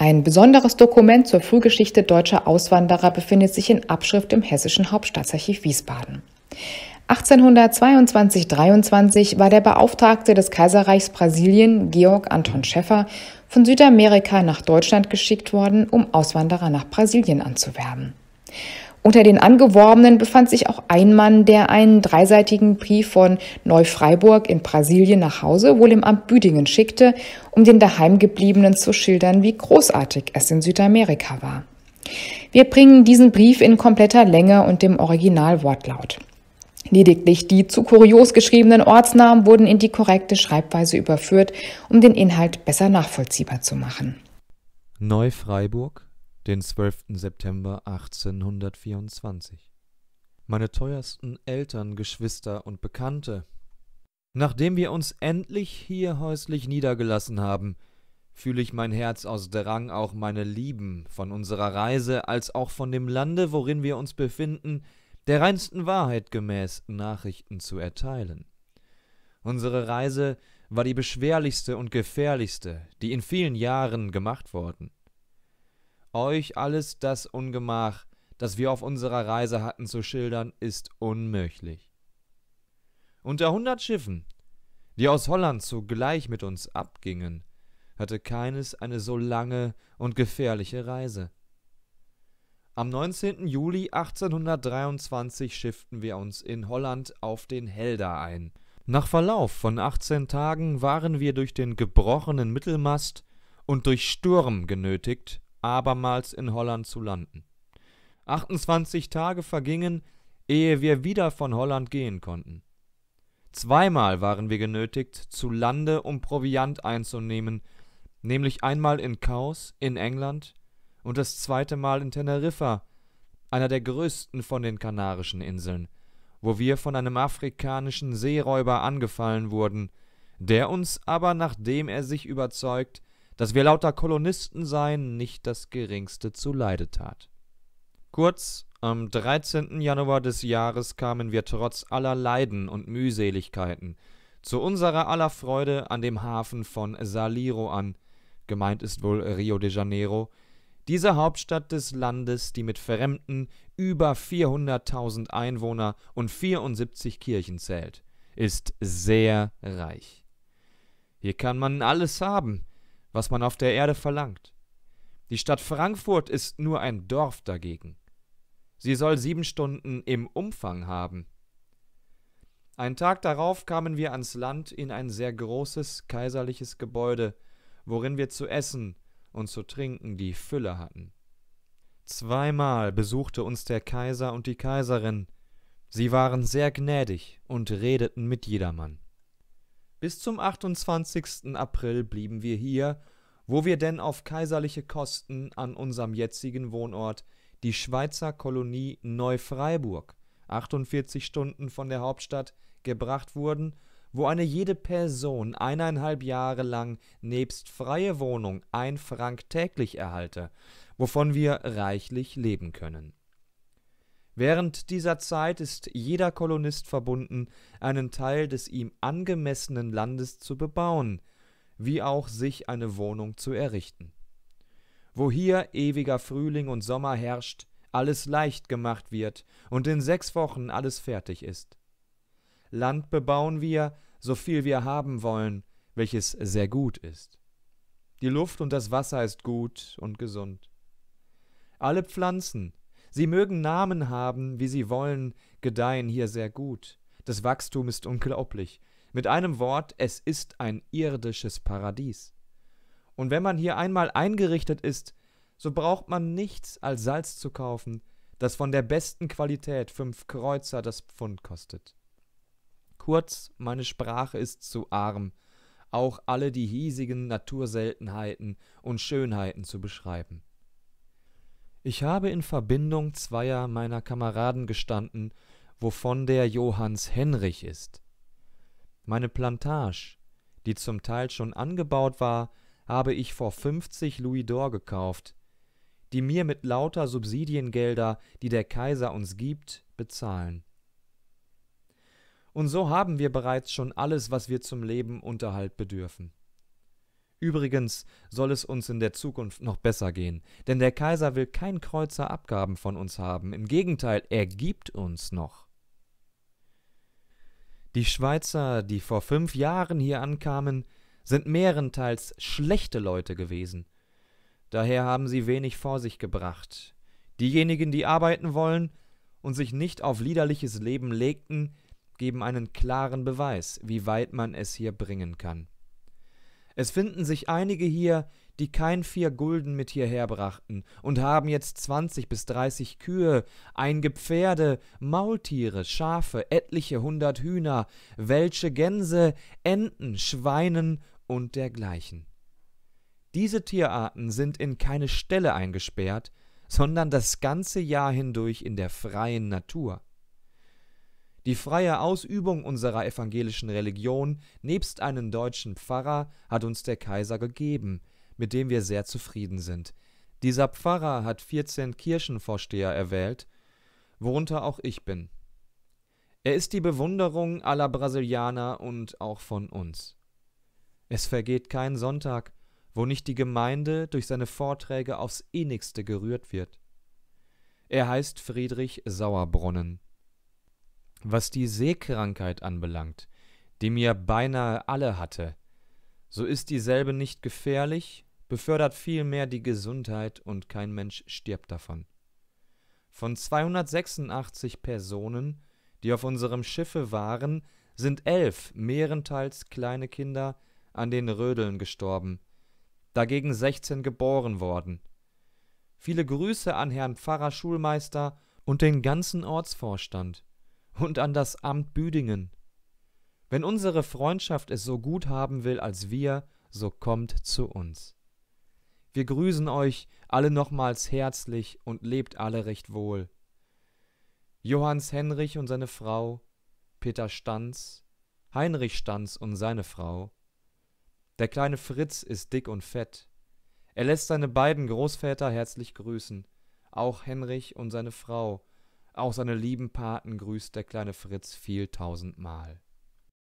Ein besonderes Dokument zur Frühgeschichte deutscher Auswanderer befindet sich in Abschrift im Hessischen Hauptstaatsarchiv Wiesbaden. 1822-23 war der Beauftragte des Kaiserreichs Brasilien, Georg Anton Schäffer, von Südamerika nach Deutschland geschickt worden, um Auswanderer nach Brasilien anzuwerben. Unter den Angeworbenen befand sich auch ein Mann, der einen dreiseitigen Brief von Neufreiburg in Brasilien nach Hause, wohl im Amt Büdingen, schickte, um den Daheimgebliebenen zu schildern, wie großartig es in Südamerika war. Wir bringen diesen Brief in kompletter Länge und dem Originalwortlaut. Lediglich die zu kurios geschriebenen Ortsnamen wurden in die korrekte Schreibweise überführt, um den Inhalt besser nachvollziehbar zu machen. Neufreiburg, den 12. September 1824. Meine teuersten Eltern, Geschwister und Bekannte, nachdem wir uns endlich hier häuslich niedergelassen haben, fühle ich mein Herz aus Drang, auch meine Lieben von unserer Reise als auch von dem Lande, worin wir uns befinden, der reinsten Wahrheit gemäß Nachrichten zu erteilen. Unsere Reise war die beschwerlichste und gefährlichste, die in vielen Jahren gemacht worden. Euch alles das Ungemach, das wir auf unserer Reise hatten, zu schildern, ist unmöglich. Unter hundert Schiffen, die aus Holland zugleich mit uns abgingen, hatte keines eine so lange und gefährliche Reise. Am 19. Juli 1823 schifften wir uns in Holland auf den Helder ein. Nach Verlauf von 18 Tagen waren wir durch den gebrochenen Mittelmast und durch Sturm genötigt, abermals in Holland zu landen. 28 Tage vergingen, ehe wir wieder von Holland gehen konnten. Zweimal waren wir genötigt, zu Lande, um Proviant einzunehmen, nämlich einmal in Cowes in England und das zweite Mal in Teneriffa, einer der größten von den Kanarischen Inseln, wo wir von einem afrikanischen Seeräuber angefallen wurden, der uns aber, nachdem er sich überzeugt, dass wir lauter Kolonisten seien, nicht das geringste zu Leide tat. Kurz, am 13. Januar des Jahres kamen wir trotz aller Leiden und Mühseligkeiten zu unserer aller Freude an dem Hafen von Saliro an, gemeint ist wohl Rio de Janeiro, diese Hauptstadt des Landes, die mit Fremden über 400.000 Einwohner und 74 Kirchen zählt, ist sehr reich. Hier kann man alles haben, was man auf der Erde verlangt. Die Stadt Frankfurt ist nur ein Dorf dagegen. Sie soll sieben Stunden im Umfang haben. Ein Tag darauf kamen wir ans Land in ein sehr großes kaiserliches Gebäude, worin wir zu essen und zu trinken die Fülle hatten. Zweimal besuchte uns der Kaiser und die Kaiserin. Sie waren sehr gnädig und redeten mit jedermann. Bis zum 28. April blieben wir hier, wo wir denn auf kaiserliche Kosten an unserem jetzigen Wohnort, die Schweizer Kolonie Neufreiburg, 48 Stunden von der Hauptstadt, gebracht wurden, wo eine jede Person eineinhalb Jahre lang nebst freie Wohnung ein Frank täglich erhalte, wovon wir reichlich leben können. Während dieser Zeit ist jeder Kolonist verbunden, einen Teil des ihm angemessenen Landes zu bebauen, wie auch sich eine Wohnung zu errichten. Wo hier ewiger Frühling und Sommer herrscht, alles leicht gemacht wird und in sechs Wochen alles fertig ist. Land bebauen wir, so viel wir haben wollen, welches sehr gut ist. Die Luft und das Wasser ist gut und gesund. Alle Pflanzen, Sie mögen Namen haben, wie sie wollen, gedeihen hier sehr gut. Das Wachstum ist unglaublich. Mit einem Wort, es ist ein irdisches Paradies. Und wenn man hier einmal eingerichtet ist, so braucht man nichts als Salz zu kaufen, das von der besten Qualität fünf Kreuzer das Pfund kostet. Kurz, meine Sprache ist zu arm, auch alle die hiesigen Naturseltenheiten und Schönheiten zu beschreiben. Ich habe in Verbindung zweier meiner Kameraden gestanden, wovon der Johanns Henrich ist. Meine Plantage, die zum Teil schon angebaut war, habe ich vor 50 Louis d'Or gekauft, die mir mit lauter Subsidiengelder, die der Kaiser uns gibt, bezahlen. Und so haben wir bereits schon alles, was wir zum Leben Unterhalt bedürfen. Übrigens soll es uns in der Zukunft noch besser gehen, denn der Kaiser will kein Kreuzer Abgaben von uns haben, im Gegenteil, er gibt uns noch. Die Schweizer, die vor fünf Jahren hier ankamen, sind mehrenteils schlechte Leute gewesen. Daher haben sie wenig vor sich gebracht. Diejenigen, die arbeiten wollen und sich nicht auf liederliches Leben legten, geben einen klaren Beweis, wie weit man es hier bringen kann. Es finden sich einige hier, die kein vier Gulden mit hierher brachten und haben jetzt zwanzig bis dreißig Kühe, einige Pferde, Maultiere, Schafe, etliche hundert Hühner, welche Gänse, Enten, Schweinen und dergleichen. Diese Tierarten sind in keine Stelle eingesperrt, sondern das ganze Jahr hindurch in der freien Natur. Die freie Ausübung unserer evangelischen Religion nebst einem deutschen Pfarrer hat uns der Kaiser gegeben, mit dem wir sehr zufrieden sind. Dieser Pfarrer hat 14 Kirchenvorsteher erwählt, worunter auch ich bin. Er ist die Bewunderung aller Brasilianer und auch von uns. Es vergeht kein Sonntag, wo nicht die Gemeinde durch seine Vorträge aufs innigste gerührt wird. Er heißt Friedrich Sauerbrunnen. Was die Seekrankheit anbelangt, die mir beinahe alle hatte, so ist dieselbe nicht gefährlich, befördert vielmehr die Gesundheit und kein Mensch stirbt davon. Von 286 Personen, die auf unserem Schiffe waren, sind elf, mehrenteils kleine Kinder, an den Rödeln gestorben, dagegen 16 geboren worden. Viele Grüße an Herrn Pfarrer Schulmeister und den ganzen Ortsvorstand und an das Amt Büdingen. Wenn unsere Freundschaft es so gut haben will als wir, so kommt zu uns. Wir grüßen euch alle nochmals herzlich und lebt alle recht wohl. Johannes Henrich und seine Frau, Peter Stanz, Heinrich Stanz und seine Frau. Der kleine Fritz ist dick und fett. Er lässt seine beiden Großväter herzlich grüßen, auch Henrich und seine Frau, auch seine lieben Paten grüßt der kleine Fritz viel tausendmal.